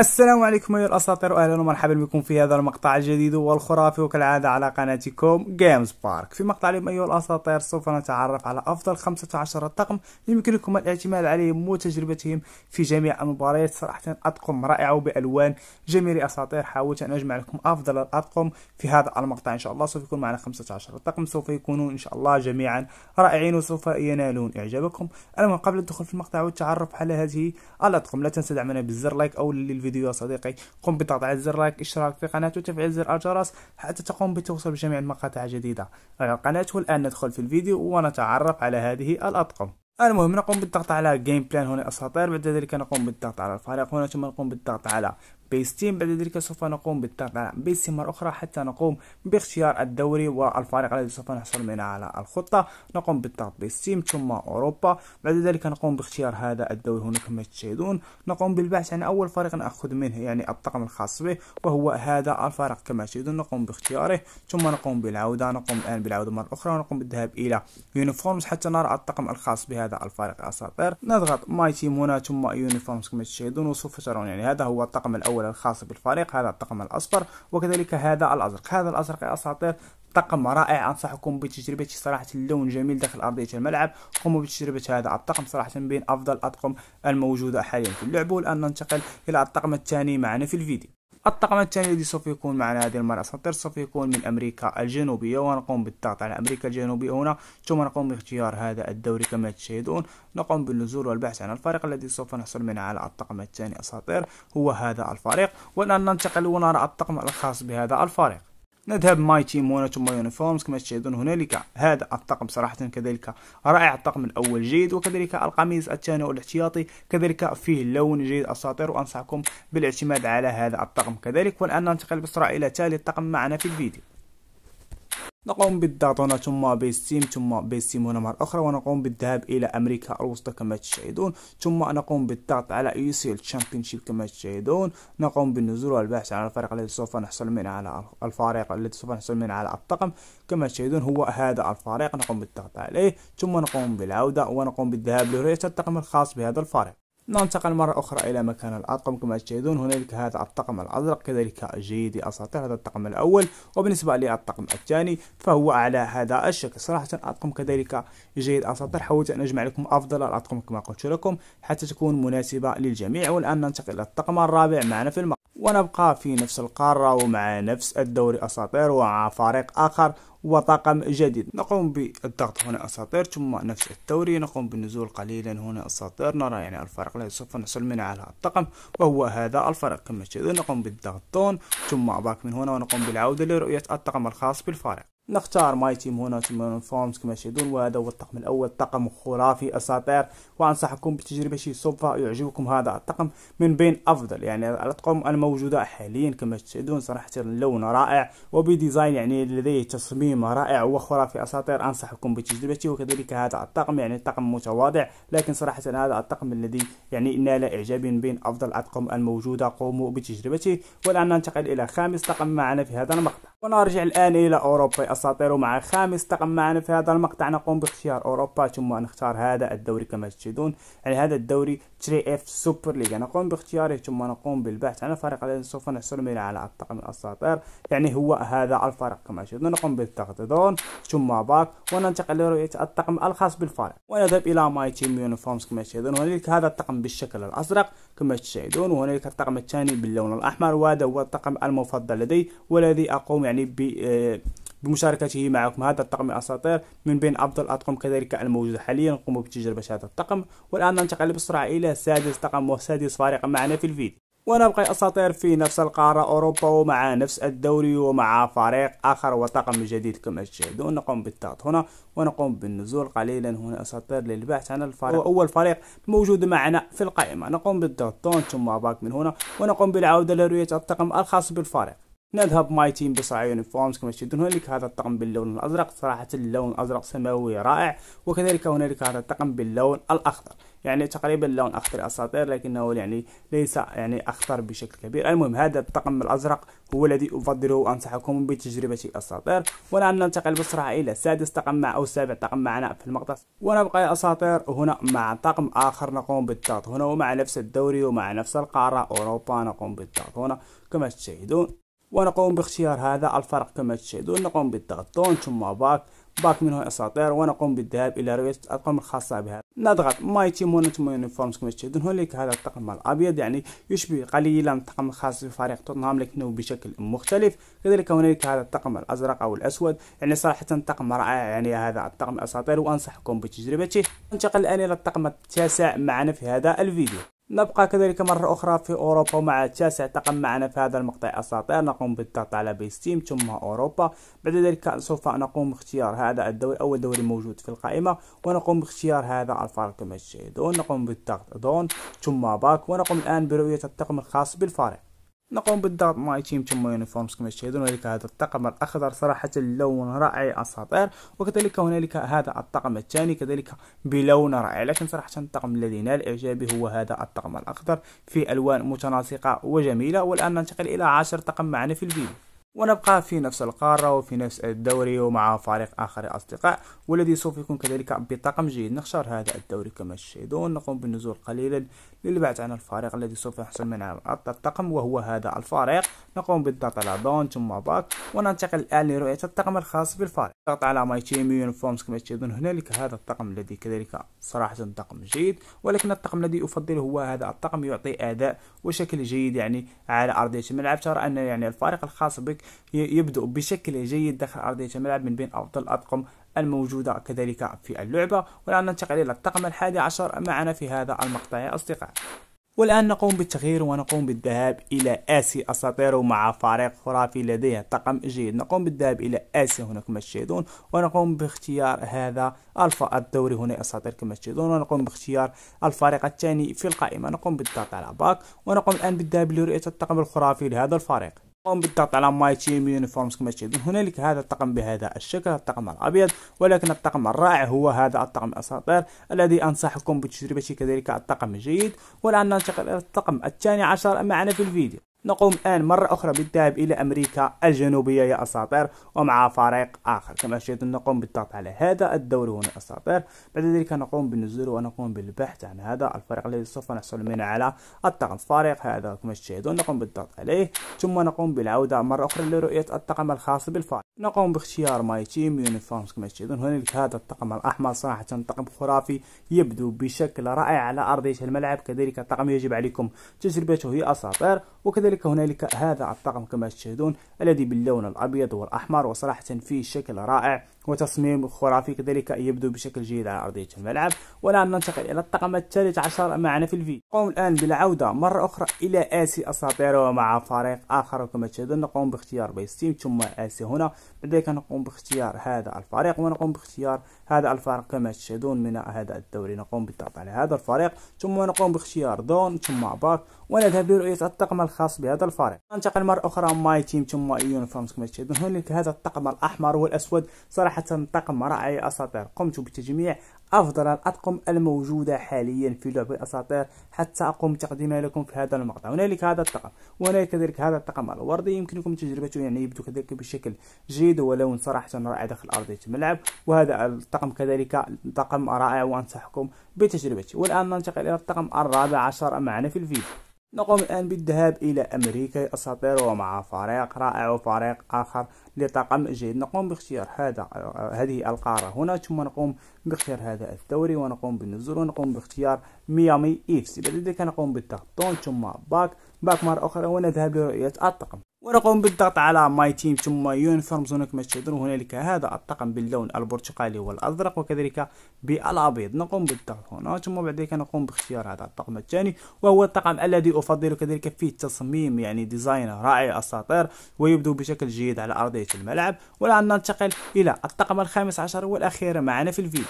السلام عليكم ايها الاساطير واهلا ومرحبا بكم في هذا المقطع الجديد والخرافي وكالعاده على قناتكم جيمز بارك في مقطع اليوم ايها الاساطير سوف نتعرف على افضل 15 طقم يمكنكم الاعتماد عليهم وتجربتهم في جميع المباريات صراحه اطقم رائعه وبالوان جميل اساطير حاولت ان اجمع لكم افضل الاطقم في هذا المقطع ان شاء الله سوف يكون معنا 15 طقم سوف يكونون ان شاء الله جميعا رائعين وسوف ينالون اعجابكم المهم قبل الدخول في المقطع والتعرف على هذه الاطقم لا تنسى دعمنا بالزر لايك او للفيديو الفيديو يا صديقي قم بضغط على زر لايك اشتراك في القناة وتفعيل زر الجرس حتى تقوم بتوصيل بجميع المقاطع الجديدة على القناة والآن ندخل في الفيديو ونتعرف على هذه الأطقم المهم نقوم بالضغط على جيم بلان هنا اساطير بعد ذلك نقوم بالضغط على الفريق هنا ثم نقوم بالضغط على بيستين بعد ذلك سوف نقوم بالضغط على بيستين مرة أخرى حتى نقوم باختيار الدوري والفريق الذي سوف نحصل منه على الخطة نقوم بالضغط بيستين ثم أوروبا بعد ذلك نقوم باختيار هذا الدوري هنا كما تشاهدون نقوم بالبحث عن أول فريق نأخذ منه يعني الطقم الخاص به وهو هذا الفريق كما تشاهدون نقوم باختياره ثم نقوم بالعودة نقوم الآن بالعودة مرة أخرى ونقوم بالذهاب إلى يونيفورمز حتى نرى الطقم الخاص بهذا الفريق أساطير نضغط ماي تيم هنا ثم يونيفورمز كما تشاهدون وسوف ترون يعني هذا هو الطقم الأول الأول الخاص بالفريق هذا الطقم الأصفر وكذلك هذا الأزرق هذا الأزرق يا أساطير طقم رائع انصحكم بتجربه صراحه اللون جميل داخل ارضيه الملعب قوموا بتجربه هذا الطقم صراحه بين افضل الاطقم الموجوده حاليا في اللعبه والان ننتقل الى الطقم الثاني معنا في الفيديو الطقم الثاني الذي سوف يكون معنا هذه المرة أساطير سوف يكون من أمريكا الجنوبية ونقوم بالضغط على أمريكا الجنوبية هنا ثم نقوم باختيار هذا الدوري كما تشاهدون نقوم بالنزول والبحث عن الفريق الذي سوف نحصل منه على الطقم الثاني أساطير هو هذا الفريق والآن ننتقل ونرى الطقم الخاص بهذا الفريق نذهب ماي تيم وانا ثم يونيفورمز كما تشاهدون هنالك هذا الطقم صراحة كذلك رائع الطقم الأول جيد وكذلك القميص الثاني والاحتياطي كذلك فيه لون جيد أساطير وأنصحكم بالاعتماد على هذا الطقم كذلك والآن ننتقل بسرعة إلى تالي الطقم معنا في الفيديو نقوم بالضغط هنا ثم بالسيم ثم بالسيم هنا مرة أخرى ونقوم بالذهاب إلى أمريكا الوسطى كما تشاهدون ثم نقوم بالضغط على يوسيل تشامبيونشيب كما تشاهدون نقوم بالنزول والبحث عن الفريق الذي سوف نحصل منه على الفريق الذي سوف نحصل منه على الطقم كما تشاهدون هو هذا الفريق نقوم بالضغط عليه ثم نقوم بالعودة ونقوم بالذهاب لرؤية الطقم الخاص بهذا الفريق ننتقل مرة أخرى إلى مكان الأطقم كما تشاهدون هنالك هذا الطقم الأزرق كذلك جيد أساطير هذا الطقم الأول وبالنسبة للطقم الثاني فهو على هذا الشكل صراحة الأطقم كذلك جيد أساطير حاولت أن أجمع لكم أفضل الأطقم كما قلت لكم حتى تكون مناسبة للجميع والآن ننتقل إلى الطقم الرابع معنا في المقطع ونبقى في نفس القارة ومع نفس الدوري أساطير ومع فريق آخر وطاقم جديد نقوم بالضغط هنا أساطير ثم نفس التوري نقوم بالنزول قليلا هنا أساطير نرى يعني الفرق الذي سوف نحصل منه على الطقم وهو هذا الفرق كما تشاهدون نقوم بالضغط دون ثم باك من هنا ونقوم بالعودة لرؤية الطقم الخاص بالفارق نختار ماي تيم هنا تيم فورمز كما تشاهدون وهذا هو الطقم الاول طقم خرافي اساطير وانصحكم بتجربه شي سوف يعجبكم هذا الطقم من بين افضل يعني الاطقم الموجوده حاليا كما تشاهدون صراحه اللون رائع وبديزاين يعني لديه تصميم رائع وخرافي اساطير انصحكم بتجربته وكذلك هذا الطقم يعني طقم متواضع لكن صراحه هذا الطقم الذي يعني نال اعجابي من بين افضل الاطقم الموجوده قوموا بتجربته والان ننتقل الى خامس طقم معنا في هذا المقطع ونرجع الان الى اوروبا الاساطير ومع خامس طقم معنا في هذا المقطع نقوم باختيار اوروبا ثم نختار هذا الدوري كما تشاهدون يعني هذا الدوري 3 اف سوبر ليغا نقوم باختياره ثم نقوم بالبحث عن الفريق الذي سوف نحصل منه على الطقم الاساطير يعني هو هذا الفريق كما تشاهدون نقوم بالضغط دون ثم باك وننتقل لرؤيه الطقم الخاص بالفريق ونذهب الى ماي تيم يونيفورمز كما تشاهدون هنالك هذا الطقم بالشكل الازرق كما تشاهدون وهنالك الطقم الثاني باللون الاحمر وهذا هو الطقم المفضل لدي والذي اقوم يعني ب آه، بمشاركته معكم هذا الطقم الأساطير أساطير من بين أفضل الأطقم كذلك الموجودة حاليا نقوم بتجربة هذا الطقم والآن ننتقل بسرعة إلى سادس طقم وسادس فريق معنا في الفيديو ونبقى أساطير في نفس القارة أوروبا ومع نفس الدوري ومع فريق آخر وطقم جديد كما تشاهدون نقوم بالضغط هنا ونقوم بالنزول قليلا هنا أساطير للبحث عن الفريق أول فريق موجود معنا في القائمة نقوم بالضغط ثم باك من هنا ونقوم بالعودة لرؤية الطقم الخاص بالفريق نذهب ماي تيم بصراع يونيفورمز كما تشاهدون هنالك هذا الطقم باللون الازرق صراحه اللون الازرق سماوي رائع وكذلك هنالك هذا الطقم باللون الاخضر يعني تقريبا لون اخضر اساطير لكنه يعني ليس يعني اخضر بشكل كبير المهم هذا الطقم الازرق هو الذي افضله وانصحكم بتجربه اساطير والان ننتقل بسرعه الى سادس طقم مع او سابع طقم معنا في المقطع ونبقى اساطير هنا مع طقم اخر نقوم بالضغط هنا ومع نفس الدوري ومع نفس القاره اوروبا نقوم بالضغط هنا كما تشاهدون ونقوم باختيار هذا الفرق كما تشاهدون نقوم بالضغط دون ثم باك باك منه اساطير ونقوم بالذهاب الى رؤيه الارقام الخاصه بها نضغط ماي تيم هنا ثم يونيفورمز كما تشاهدون هنالك هذا الطقم الابيض يعني يشبه قليلا الطقم الخاص بفريق توتنهام لكنه بشكل مختلف كذلك هنالك هذا الطقم الازرق او الاسود يعني صراحه طقم رائع يعني هذا الطقم اساطير وانصحكم بتجربته ننتقل الان الى الطقم التاسع معنا في هذا الفيديو نبقى كذلك مرة أخرى في أوروبا ومع التاسع تقم معنا في هذا المقطع أساطير نقوم بالضغط على بيستيم ثم أوروبا بعد ذلك سوف نقوم باختيار هذا الدوري أول دوري موجود في القائمة ونقوم باختيار هذا الفريق كما تشاهدون نقوم بالضغط دون ثم باك ونقوم الآن برؤية الطقم الخاص بالفريق نقوم بالضغط ماي تيم تم يونيفورمز كما تشاهدون هنالك هذا الطقم الاخضر صراحه اللون رائع اساطير وكذلك هنالك هذا الطقم الثاني كذلك بلون رائع لكن صراحه الطقم الذي نال اعجابي هو هذا الطقم الاخضر في الوان متناسقه وجميله والان ننتقل الى عشر طقم معنا في الفيديو ونبقى في نفس القارة وفي نفس الدوري ومع فريق آخر أصدقاء والذي سوف يكون كذلك بطاقم جيد نختار هذا الدوري كما تشاهدون نقوم بالنزول قليلا للبحث عن الفريق الذي سوف يحصل من الطقم وهو هذا الفريق نقوم بالضغط على دون ثم باك وننتقل الآن لرؤية الطقم الخاص بالفريق ضغط على ماي تيم يونيفورمز كما تشاهدون هنالك هذا الطقم الذي كذلك صراحة طقم جيد ولكن الطقم الذي أفضله هو هذا الطقم يعطي أداء وشكل جيد يعني على أرضية الملعب ترى أن يعني الفريق الخاص بك يبدأ بشكل جيد داخل أرضية الملعب من بين أفضل الأطقم الموجودة كذلك في اللعبة والآن ننتقل إلى الطقم الحادي عشر معنا في هذا المقطع يا أصدقائي والآن نقوم بالتغيير ونقوم بالذهاب إلى آسي أساطير مع فريق خرافي لديه طقم جيد نقوم بالذهاب إلى آسي هنا كما تشاهدون ونقوم باختيار هذا الفا الدوري هنا أساطير كما تشاهدون ونقوم باختيار الفريق الثاني في القائمة نقوم بالضغط على باك ونقوم الآن بالذهاب لرؤية الطقم الخرافي لهذا الفريق قم بالضغط على ماي تيم يونيفورمز كما تشاهدون هنالك هذا الطقم بهذا الشكل الطقم الابيض ولكن الطقم الرائع هو هذا الطقم الاساطير الذي انصحكم بتجربته كذلك الطقم الجيد والان ننتقل الى الطقم الثاني عشر معنا في الفيديو نقوم الآن مرة أخرى بالذهاب إلى أمريكا الجنوبية يا أساطير ومع فريق آخر كما شاهدت نقوم بالضغط على هذا الدور هنا أساطير بعد ذلك نقوم بالنزول ونقوم بالبحث عن هذا الفريق الذي سوف نحصل منه على الطقم فريق هذا كما تشاهدون نقوم بالضغط عليه ثم نقوم بالعودة مرة أخرى لرؤية الطقم الخاص بالفريق نقوم باختيار ماي تيم يونيفورمز كما تشاهدون هنالك هذا الطقم الأحمر صراحة طقم خرافي يبدو بشكل رائع على أرضية الملعب كذلك الطقم يجب عليكم تجربته يا أساطير وكذلك وكذلك هنالك هذا الطقم كما تشاهدون الذي باللون الأبيض والأحمر وصراحة فيه شكل رائع وتصميم خرافي كذلك يبدو بشكل جيد على أرضية الملعب والآن ننتقل إلى الطقم الثالث عشر معنا في الفيديو نقوم الآن بالعودة مرة أخرى إلى آسي أساطير ومع فريق آخر وكما تشاهدون نقوم باختيار بيس تيم ثم آسي هنا بعد ذلك نقوم باختيار هذا الفريق ونقوم باختيار هذا الفريق كما تشاهدون من هذا الدوري نقوم بالضغط على هذا الفريق ثم نقوم باختيار دون ثم باك ونذهب لرؤية الطقم الخاص بهذا الفريق ننتقل مرة أخرى ماي تيم ثم يونيفورمز كما تشاهدون هنالك هذا الطقم الأحمر والأسود صراحة صراحة طاقم رائع يا أساطير قمت بتجميع أفضل الأطقم الموجودة حاليا في لعبة الأساطير حتى أقوم بتقديمها لكم في هذا المقطع هنالك هذا الطقم وهنالك كذلك هذا الطقم الوردي يمكنكم تجربته يعني يبدو كذلك بشكل جيد ولون صراحة رائع داخل أرضية الملعب وهذا الطقم كذلك طقم رائع وأنصحكم بتجربته والآن ننتقل إلى الطقم الرابع عشر معنا في الفيديو نقوم الآن بالذهاب إلى أمريكا أستطيع مع فريق رائع وفريق آخر لطاقم جيد نقوم باختيار هذا هذه القارة هنا ثم نقوم باختيار هذا الدوري ونقوم بالنزول ونقوم باختيار ميامي إكس بعد ذلك نقوم بالضغط ثم باك باك مرة أخرى ونذهب لرؤية الطقم ونقوم بالضغط على ماي تيم ثم يونيفورمز هناك ما تشاهدون هنالك هذا الطقم باللون البرتقالي والازرق وكذلك بالابيض نقوم بالضغط هنا ثم بعد ذلك نقوم باختيار هذا الطقم الثاني وهو الطقم الذي افضله كذلك في التصميم يعني ديزاين رائع اساطير ويبدو بشكل جيد على ارضيه الملعب والان ننتقل الى الطقم الخامس عشر والاخير معنا في الفيديو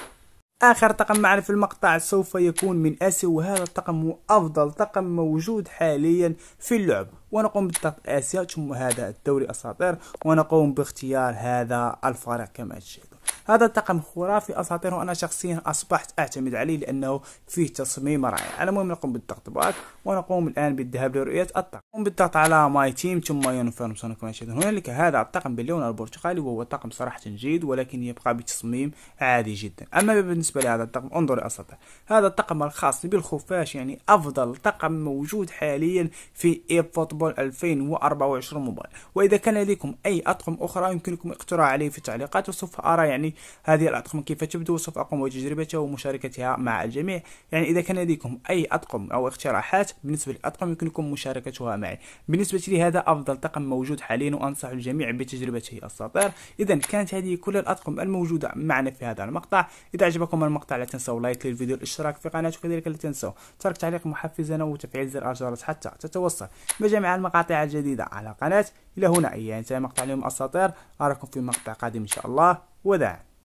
آخر طقم معنا في المقطع سوف يكون من آسيا وهذا الطقم هو أفضل طقم موجود حاليا في اللعب ونقوم بالضغط آسيا ثم هذا الدوري أساطير ونقوم باختيار هذا الفريق كما تشاهد هذا الطقم خرافي اساطير وانا شخصيا اصبحت اعتمد عليه لانه فيه تصميم رائع المهم نقوم بالضغط باك ونقوم الان بالذهاب لرؤيه الطقم نقوم بالضغط على ماي تيم ثم ينفرم سونيك يشاهدون هنالك هذا الطقم باللون البرتقالي وهو طقم صراحه جيد ولكن يبقى بتصميم عادي جدا اما بالنسبه لهذا الطقم انظر اساطير هذا الطقم الخاص بالخفاش يعني افضل طقم موجود حاليا في اي فوتبول 2024 موبايل واذا كان لديكم اي اطقم اخرى يمكنكم اقتراح عليه في التعليقات وسوف ارى يعني هذه الأطقم كيف تبدو سوف أقوم بتجربتها ومشاركتها مع الجميع يعني إذا كان لديكم أي أطقم أو اقتراحات بالنسبة للأطقم يمكنكم مشاركتها معي بالنسبة لي هذا أفضل طقم موجود حاليا وأنصح الجميع بتجربته أساطير إذا كانت هذه كل الأطقم الموجودة معنا في هذا المقطع إذا عجبكم المقطع لا تنسوا لايك للفيديو الاشتراك في قناتي وكذلك لا تنسوا ترك تعليق محفزا وتفعيل زر الجرس حتى تتوصل بجميع المقاطع الجديدة على قناة إلى هنا ينتهي مقطع اليوم أساطير أراكم في مقطع قادم إن شاء الله with that.